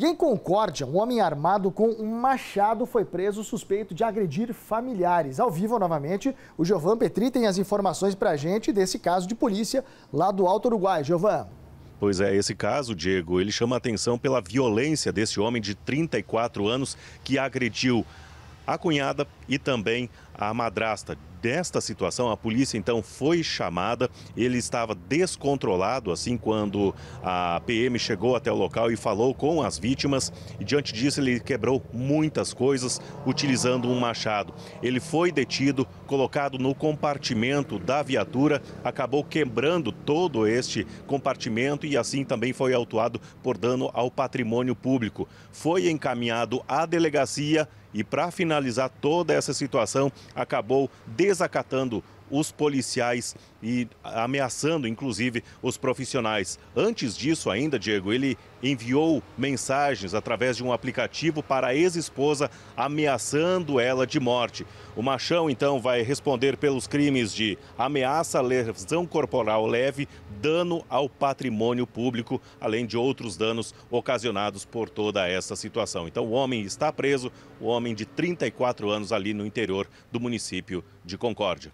E em Concórdia, um homem armado com um machado foi preso suspeito de agredir familiares. Ao vivo, novamente, o Jovan Petri tem as informações para a gente desse caso de polícia lá do Alto Uruguai. Jovan. Pois é, esse caso, Diego, ele chama atenção pela violência desse homem de 34 anos que agrediu a cunhada e também a madrasta desta situação, a polícia então foi chamada. Ele estava descontrolado assim quando a PM chegou até o local e falou com as vítimas. E diante disso, ele quebrou muitas coisas utilizando um machado. Ele foi detido, colocado no compartimento da viatura, acabou quebrando todo este compartimento e assim também foi autuado por dano ao patrimônio público. Foi encaminhado à delegacia e para finalizar toda essa situação, acabou desacatando os policiais e ameaçando, inclusive, os profissionais. Antes disso, ainda, Diego, ele enviou mensagens através de um aplicativo para a ex-esposa, ameaçando ela de morte. O Machão, então, vai responder pelos crimes de ameaça, lesão corporal leve, dano ao patrimônio público, além de outros danos ocasionados por toda essa situação. Então, o homem está preso, o homem de 34 anos ali no interior do município de Concórdia.